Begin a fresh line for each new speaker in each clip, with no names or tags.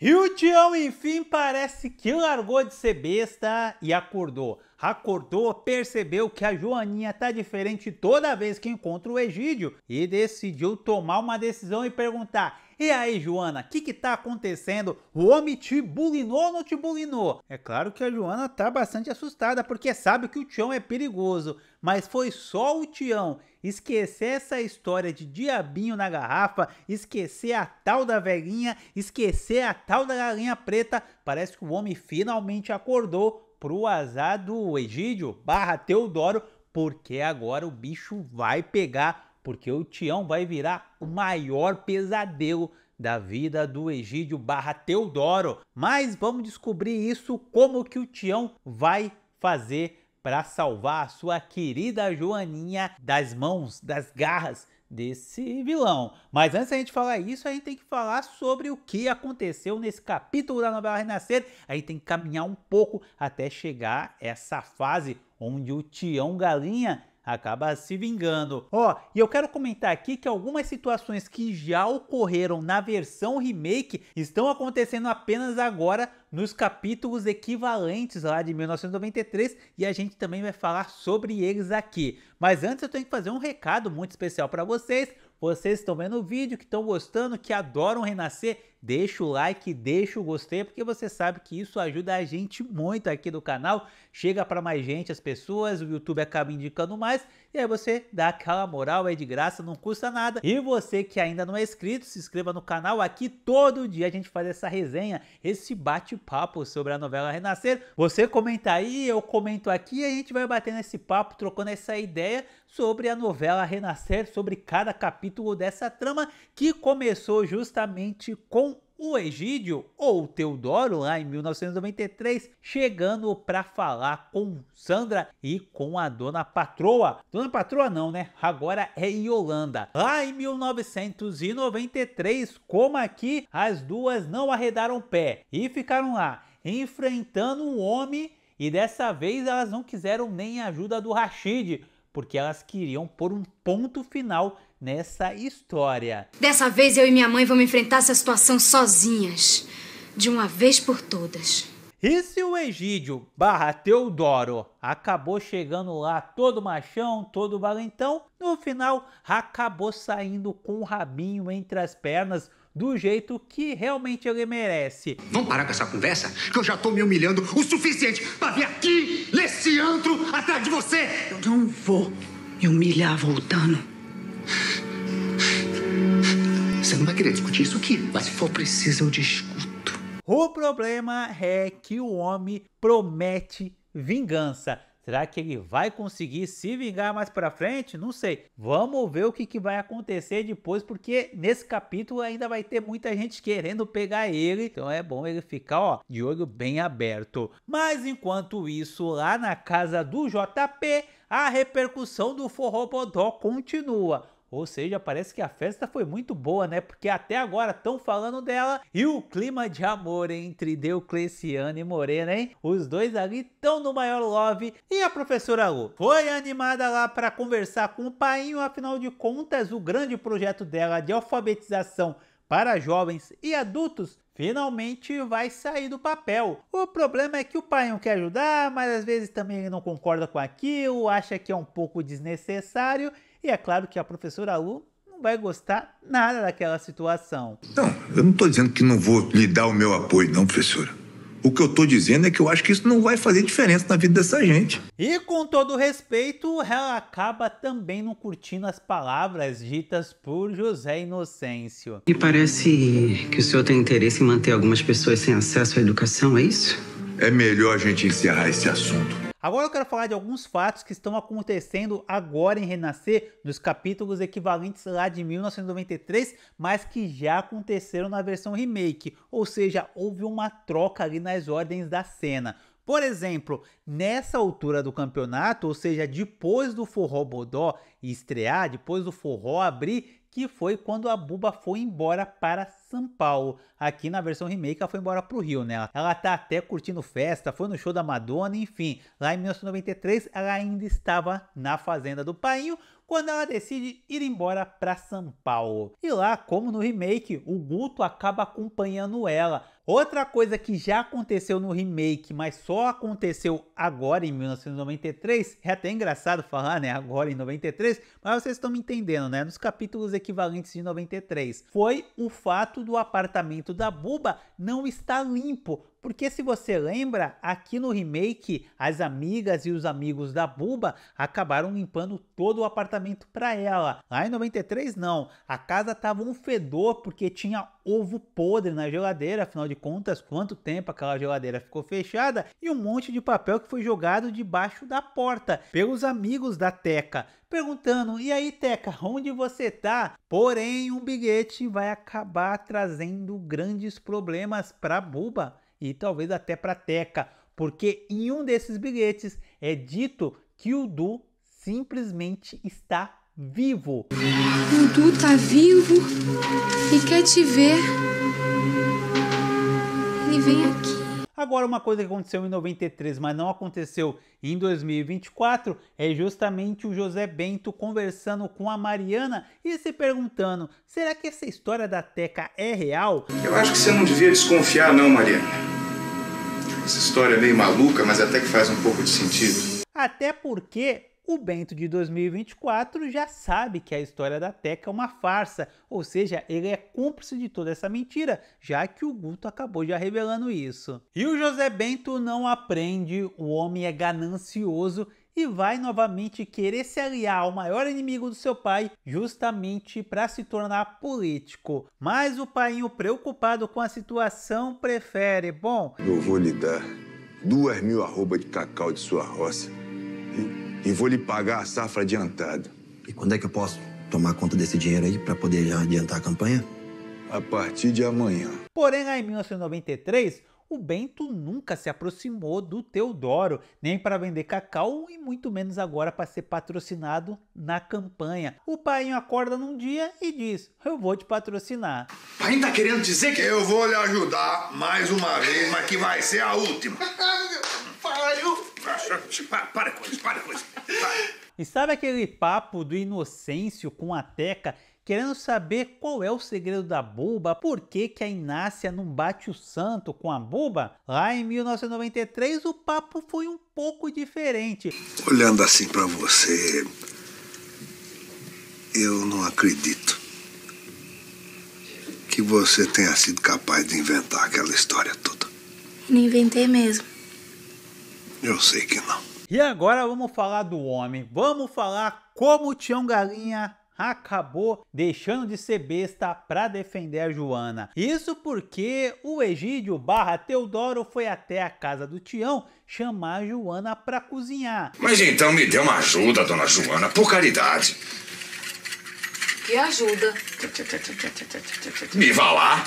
E o Tião, enfim, parece que largou de ser besta e acordou. Acordou, percebeu que a Joaninha tá diferente toda vez que encontra o Egídio e decidiu tomar uma decisão e perguntar: e aí, Joana, o que que tá acontecendo? O homem te bulinou ou não te bulinou? É claro que a Joana tá bastante assustada, porque sabe que o Tião é perigoso. Mas foi só o Tião esquecer essa história de diabinho na garrafa, esquecer a tal da velhinha, esquecer a tal da galinha preta. Parece que o homem finalmente acordou pro azar do Egídio barra Teodoro, porque agora o bicho vai pegar porque o Tião vai virar o maior pesadelo da vida do Egídio barra Teodoro. Mas vamos descobrir isso, como que o Tião vai fazer para salvar a sua querida Joaninha das mãos, das garras desse vilão. Mas antes a gente falar isso, a gente tem que falar sobre o que aconteceu nesse capítulo da novela Renascer. A gente tem que caminhar um pouco até chegar essa fase onde o Tião Galinha acaba se vingando. Ó, oh, e eu quero comentar aqui que algumas situações que já ocorreram na versão remake estão acontecendo apenas agora nos capítulos equivalentes lá de 1993 e a gente também vai falar sobre eles aqui. Mas antes eu tenho que fazer um recado muito especial para vocês. Vocês estão vendo o vídeo, que estão gostando, que adoram renascer deixa o like, deixa o gostei, porque você sabe que isso ajuda a gente muito aqui do canal, chega para mais gente, as pessoas, o YouTube acaba indicando mais, e aí você dá aquela moral, é de graça, não custa nada. E você que ainda não é inscrito, se inscreva no canal, aqui todo dia a gente faz essa resenha, esse bate-papo sobre a novela Renascer. Você comenta aí, eu comento aqui, e a gente vai batendo esse papo, trocando essa ideia sobre a novela Renascer, sobre cada capítulo dessa trama que começou justamente com o Egídio ou Teodoro lá em 1993 chegando para falar com Sandra e com a dona patroa. Dona patroa não, né? Agora é Yolanda. Lá em 1993, como aqui, as duas não arredaram pé e ficaram lá enfrentando um homem e dessa vez elas não quiseram nem a ajuda do Rashid, porque elas queriam pôr um ponto final nessa história. Dessa vez eu e minha mãe vamos enfrentar essa situação sozinhas, de uma vez por todas. E se o Egídio barra Teodoro acabou chegando lá todo machão, todo valentão, no final acabou saindo com o rabinho entre as pernas do jeito que realmente ele merece. Vamos parar com essa conversa? Que eu já tô me humilhando o suficiente para vir aqui, nesse antro, atrás de você! Eu não vou me humilhar voltando. Você não vai querer discutir isso aqui, mas se for preciso eu discuto. O problema é que o homem promete vingança. Será que ele vai conseguir se vingar mais para frente? Não sei. Vamos ver o que, que, vai acontecer depois, porque nesse capítulo ainda vai ter muita gente querendo pegar ele. Então é bom ele ficar ó, de olho bem aberto. Mas enquanto isso, lá na casa do JP, a repercussão do Forrobodó continua. Ou seja, parece que a festa foi muito boa, né? Porque até agora estão falando dela. E o clima de amor entre Diocleciano e Morena, hein? Os dois ali estão no maior love. E a professora Lu foi animada lá para conversar com o painho. Afinal de contas, o grande projeto dela de alfabetização para jovens e adultos finalmente vai sair do papel. O problema é que o pai não quer ajudar, mas às vezes também ele não concorda com aquilo, acha que é um pouco desnecessário e é claro que a professora Lu não vai gostar nada daquela situação. Não, eu não estou dizendo que não vou lhe dar o meu apoio, não, professora. O que eu estou dizendo é que eu acho que isso não vai fazer diferença na vida dessa gente. E com todo respeito, ela acaba também não curtindo as palavras ditas por José Inocêncio. E parece que o senhor tem interesse em manter algumas pessoas sem acesso à educação, é isso? É melhor a gente encerrar esse assunto. Agora eu quero falar de alguns fatos que estão acontecendo agora em Renascer, nos capítulos equivalentes lá de 1993, mas que já aconteceram na versão remake, ou seja, houve uma troca ali nas ordens da cena. Por exemplo, nessa altura do campeonato, ou seja, depois do Forró Bodó estrear, depois do Forró abrir, que foi quando a Buba foi embora para são Paulo. Aqui na versão remake ela foi embora pro Rio, né? Ela tá até curtindo festa, foi no show da Madonna, enfim. Lá em 1993 ela ainda estava na fazenda do Painho, quando ela decide ir embora para São Paulo. E lá, como no remake, o Guto acaba acompanhando ela. Outra coisa que já aconteceu no remake, mas só aconteceu agora em 1993, é até engraçado falar, né? Agora em 93, mas vocês estão me entendendo, né? Nos capítulos equivalentes de 93, foi o fato do apartamento da Buba não está limpo, porque se você lembra, aqui no remake, as amigas e os amigos da Buba acabaram limpando todo o apartamento para ela. Lá em 93 não, a casa tava um fedor porque tinha ovo podre na geladeira, afinal de contas, quanto tempo aquela geladeira ficou fechada, e um monte de papel que foi jogado debaixo da porta pelos amigos da Teca, perguntando: "E aí, Teca, onde você tá?". Porém, um bilhete vai acabar trazendo grandes problemas para Buba e talvez até para Teca, porque em um desses bilhetes é dito que o Du simplesmente está vivo. Dudu tá vivo e quer te ver. Ele vem aqui. Agora, uma coisa que aconteceu em 93, mas não aconteceu em 2024, é justamente o José Bento conversando com a Mariana e se perguntando: será que essa história da Teca é real? Eu acho que você não devia desconfiar, não, Mariana. Essa história é meio maluca, mas até que faz um pouco de sentido. Até porque o Bento de 2024 já sabe que a história da Teca é uma farsa, ou seja, ele é cúmplice de toda essa mentira, já que o Guto acabou já revelando isso. E o José Bento não aprende, o homem é ganancioso e vai novamente querer se aliar ao maior inimigo do seu pai, justamente para se tornar político. Mas o pai, preocupado com a situação, prefere: bom, eu vou lhe dar duas mil arrobas de cacau de sua roça. hein? e vou lhe pagar a safra adiantada. E quando é que eu posso tomar conta desse dinheiro aí para poder já adiantar a campanha? A partir de amanhã. Porém, em 1993, o Bento nunca se aproximou do Teodoro, nem para vender cacau e muito menos agora para ser patrocinado na campanha. O pai acorda num dia e diz: Eu vou te patrocinar. Pai tá querendo dizer que eu vou lhe ajudar mais uma vez, mas que vai ser a última. para, com isso, para com isso. E sabe aquele papo do Inocêncio com a Teca querendo saber qual é o segredo da Buba, por que, que a Inácia não bate o santo com a Buba? Lá em 1993 o papo foi um pouco diferente. Olhando assim para você, eu não acredito que você tenha sido capaz de inventar aquela história toda. Não inventei mesmo. Eu sei que não. E agora vamos falar do homem. Vamos falar como o Tião Galinha acabou deixando de ser besta para defender a Joana. Isso porque o Egídio barra Teodoro foi até a casa do Tião chamar a Joana para cozinhar. Mas então me dê uma ajuda, dona Joana, por caridade. Que ajuda? Me vá lá.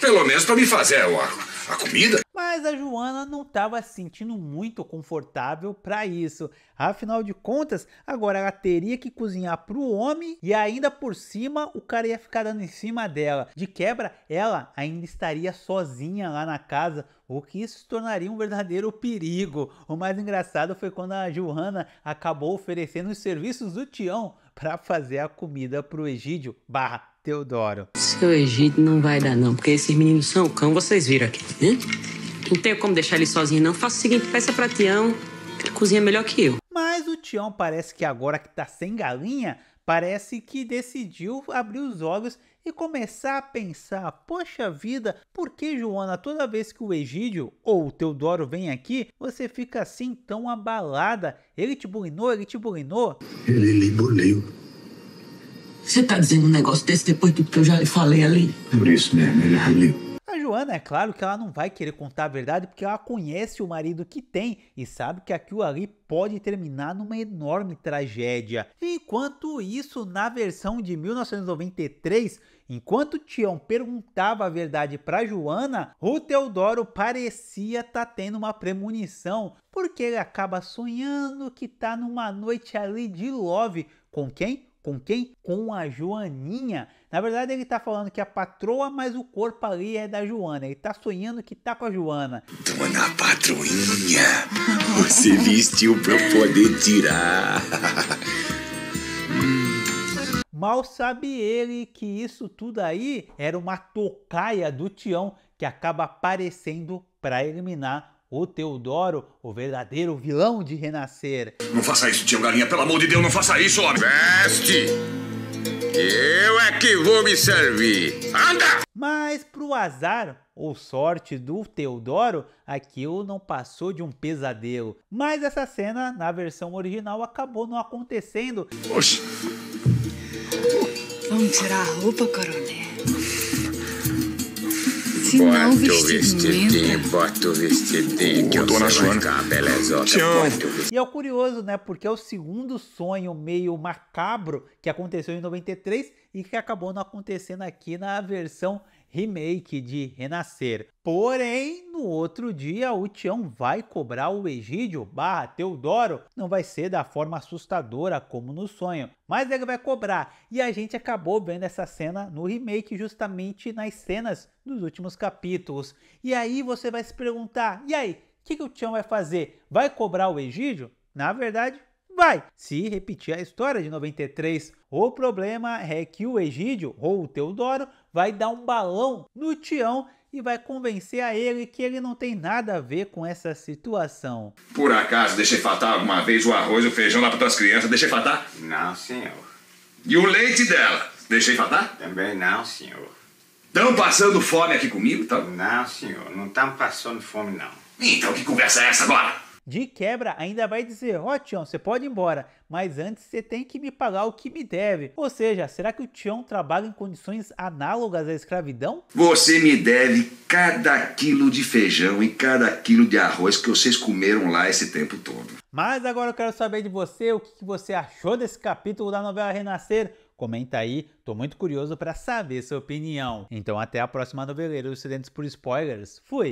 Pelo menos para me fazer a, a comida. Mas a Joana não estava se sentindo muito confortável para isso. Afinal de contas, agora ela teria que cozinhar para o homem e ainda por cima o cara ia ficar dando em cima dela. De quebra, ela ainda estaria sozinha lá na casa, o que isso tornaria um verdadeiro perigo. O mais engraçado foi quando a Joana acabou oferecendo os serviços do Tião para fazer a comida para o Egídio barra Teodoro. Seu Egídio não vai dar não, porque esses meninos são cão, vocês viram aqui, né? Não tenho como deixar ele sozinho, não. Faça o seguinte, peça pra Tião, que ele cozinha melhor que eu. Mas o Tião parece que agora que tá sem galinha, parece que decidiu abrir os olhos e começar a pensar: poxa vida, por que Joana, toda vez que o Egídio ou o Teodoro vem aqui, você fica assim tão abalada? Ele te bulinou, ele te bulinou? Ele lhe buliu. Você tá dizendo um negócio desse depois do que eu já lhe falei ali? Por isso mesmo, ele buliu. A Joana, é claro que ela não vai querer contar a verdade porque ela conhece o marido que tem e sabe que aquilo ali pode terminar numa enorme tragédia. Enquanto isso, na versão de 1993, enquanto Tião perguntava a verdade para Joana, o Teodoro parecia estar tá tendo uma premonição, porque ele acaba sonhando que tá numa noite ali de love com quem? Com quem? Com a Joaninha. Na verdade, ele tá falando que é a patroa, mas o corpo ali é da Joana. Ele tá sonhando que tá com a Joana. Dona patroinha, você vestiu pra poder tirar. Mal sabe ele que isso tudo aí era uma tocaia do Tião que acaba aparecendo para eliminar o Teodoro, o verdadeiro vilão de Renascer. Não faça isso, tio Galinha, pelo amor de Deus, não faça isso, homem! Veste! Eu é que vou me servir! Anda! Mas pro azar ou sorte do Teodoro, aquilo não passou de um pesadelo. Mas essa cena, na versão original, acabou não acontecendo. Oxi! Vamos tirar a roupa, coronel. Se bota não o vestidinho, bota o vestidinho, que Dona você Joana. vai E é o curioso, né? Porque é o segundo sonho meio macabro que aconteceu em 93 e que acabou não acontecendo aqui na versão remake de Renascer. Porém, no outro dia, o Tião vai cobrar o Egídio barra Teodoro. Não vai ser da forma assustadora como no sonho, mas ele vai cobrar. E a gente acabou vendo essa cena no remake, justamente nas cenas dos últimos capítulos. E aí você vai se perguntar, e aí, o que, que o Tião vai fazer? Vai cobrar o Egídio? Na verdade, vai se repetir a história de 93. O problema é que o Egídio ou o Teodoro vai dar um balão no Tião e vai convencer a ele que ele não tem nada a ver com essa situação. Por acaso deixei faltar alguma vez o arroz e o feijão lá para tuas crianças? Deixei faltar? Não, senhor. E o leite dela? Deixei faltar? Também não, senhor. Estão passando fome aqui comigo, tá? Não, senhor, não estamos passando fome, não. Então que conversa é essa agora? De quebra, ainda vai dizer: Ó, oh, Tião, você pode ir embora, mas antes você tem que me pagar o que me deve. Ou seja, será que o Tião trabalha em condições análogas à escravidão? Você me deve cada quilo de feijão e cada quilo de arroz que vocês comeram lá esse tempo todo. Mas agora eu quero saber de você o que você achou desse capítulo da novela Renascer. Comenta aí, tô muito curioso para saber sua opinião. Então até a próxima noveleira Ocidentes por Spoilers. Fui!